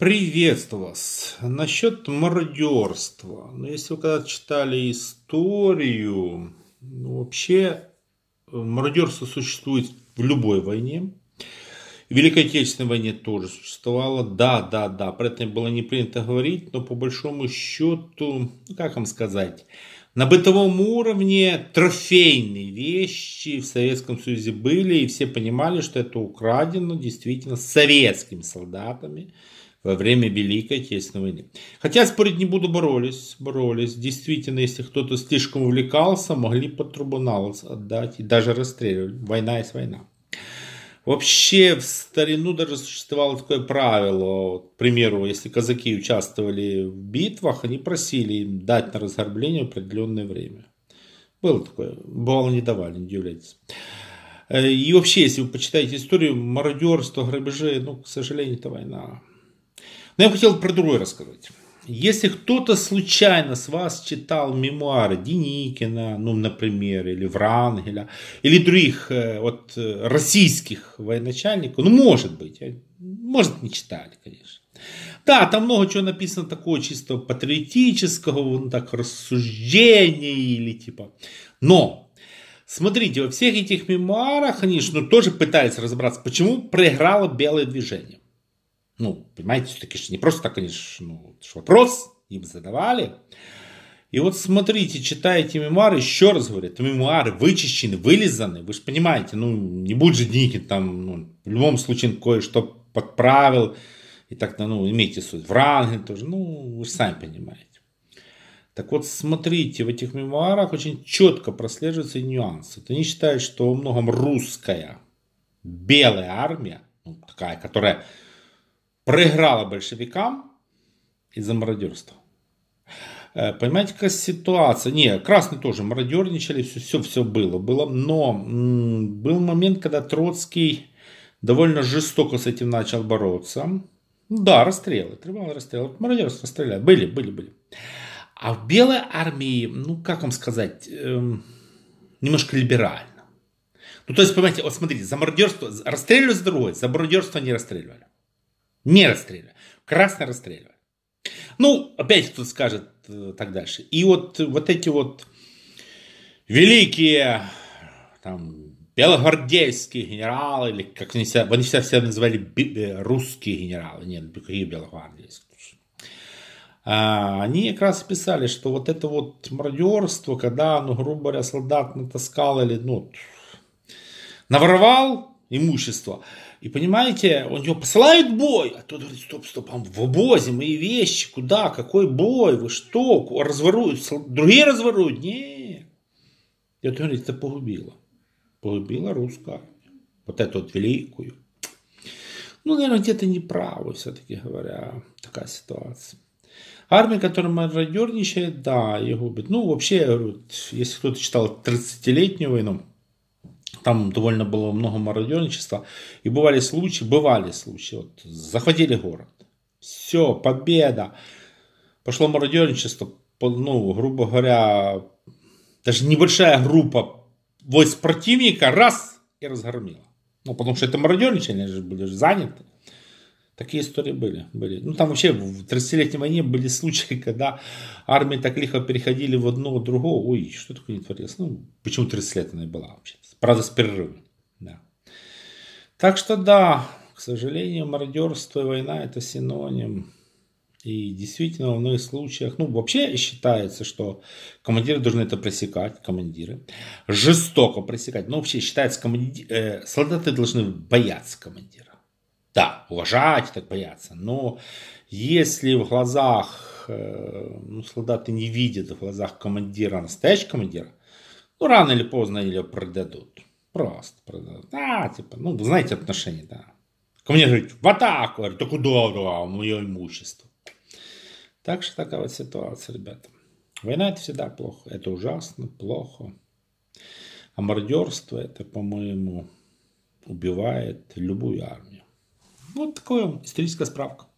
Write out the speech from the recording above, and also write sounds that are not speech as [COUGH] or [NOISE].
Приветствую вас. Насчет мародерства. Ну, если вы когда читали историю, ну, вообще э, мародерство существует в любой войне. В Великой Отечественной войне тоже существовало. Да, да, да, про это было не принято говорить, но по большому счету, ну, как вам сказать, на бытовом уровне трофейные вещи в Советском Союзе были, и все понимали, что это украдено действительно советскими солдатами во время Великой Отечественной войны. Хотя спорить не буду, боролись, боролись. Действительно, если кто-то слишком увлекался, могли под трибунал отдать и даже расстреливать. Война есть война. Вообще в старину даже существовало такое правило, вот, к примеру, если казаки участвовали в битвах, они просили им дать на разграбление определенное время. Было такое, бывало не давали, не удивляйтесь. Э, и вообще, если вы почитаете историю мародерства, грабежей, ну, к сожалению, это война. Но я хотел про другое рассказать. Если кто-то случайно с вас читал мемуары Деникина, ну, например, или Врангеля, или других э, вот, э, российских военачальников, ну, может быть, э, может, не читали, конечно. Да, там много чего написано такого чисто патриотического, ну, так, рассуждений или типа. Но, смотрите, во всех этих мемуарах они же ну, тоже пытаются разобраться, почему проиграло белое движение. Ну, понимаете, все-таки не просто так, конечно, ну, вопрос им задавали. И вот смотрите, читаете мемуары, еще раз говорят мемуары вычищены, вылизаны, вы же понимаете, ну, не будет же Никин там, ну, в любом случае кое-что подправил, и так, ну, имейте суть, Врангель тоже, ну, вы сами понимаете. Так вот, смотрите, в этих мемуарах очень четко прослеживаются нюансы. Вот они считают, что во многом русская белая армия, ну, такая, которая проиграла большевикам из-за мародерства. Э, понимаете, какая ситуация? Не, красные тоже мародерничали, все, все, все было, было. Но был момент, когда Троцкий довольно жестоко с этим начал бороться. да, расстрелы, тривали расстрелы, мародерство расстреляли, были, были, были. А в белой армии, ну как вам сказать, эм, немножко либерально. Ну то есть, понимаете, вот смотрите, за мародерство расстреливали за другое, за мародерство не расстреливали. Не расстреливали. Красно расстреливали. Ну, опять кто-то скажет э, так дальше. И вот, вот эти вот великие там, белогвардейские генералы, или как они себя, они себя, себя называли э, русские генералы, нет, какие белогвардейские. А, они как раз писали, что вот это вот мародерство, когда, ну, грубо говоря, солдат натаскал или, ну, наворовал, имущество. И понимаете, он его посылает в бой, а тот говорит, стоп, стоп, он а в обозе, мои вещи, куда, какой бой, вы что, разворуют, другие разворуют, не. И вот говорит, это погубило. погубило русская Вот эту вот великую. Ну, наверное, где-то неправы, все-таки говоря, такая ситуация. Армия, которая мародерничает, да, ее губит. Ну, вообще, я говорю, если кто-то читал 30-летнюю войну, там довольно было много мародерничества. И бывали случаи, бывали случаи, вот, захватили город. Все, победа. Пошло мародерничество, ну, грубо говоря, даже небольшая группа войск противника раз и разгромила. Ну, потому что это мародерничание, они же были заняты. Такие истории были. были. Ну, там вообще в 30-летней войне были случаи, [LAUGHS] когда армии так лихо переходили в одно, в другое. Ой, что такое не творилось? Ну, почему 30 лет она была вообще? Правда, с перерывом. Да. Так что да, к сожалению, мародерство и война – это синоним. И действительно, в многих случаях, ну, вообще считается, что командиры должны это пресекать, командиры. Жестоко пресекать. Но ну, вообще считается, команди... э, солдаты должны бояться командира да, уважать, так бояться. Но если в глазах э, ну, солдаты не видят, в глазах командира, настоящий командир, ну, рано или поздно ее продадут. Просто продадут. А, типа, ну, вы знаете отношения, да. Ко мне говорит, в атаку, говорит, да куда, да, мое имущество. Так что такая вот ситуация, ребята. Война это всегда плохо, это ужасно, плохо. А мародерство это, по-моему, убивает любую армию. Вот такая историческая справка.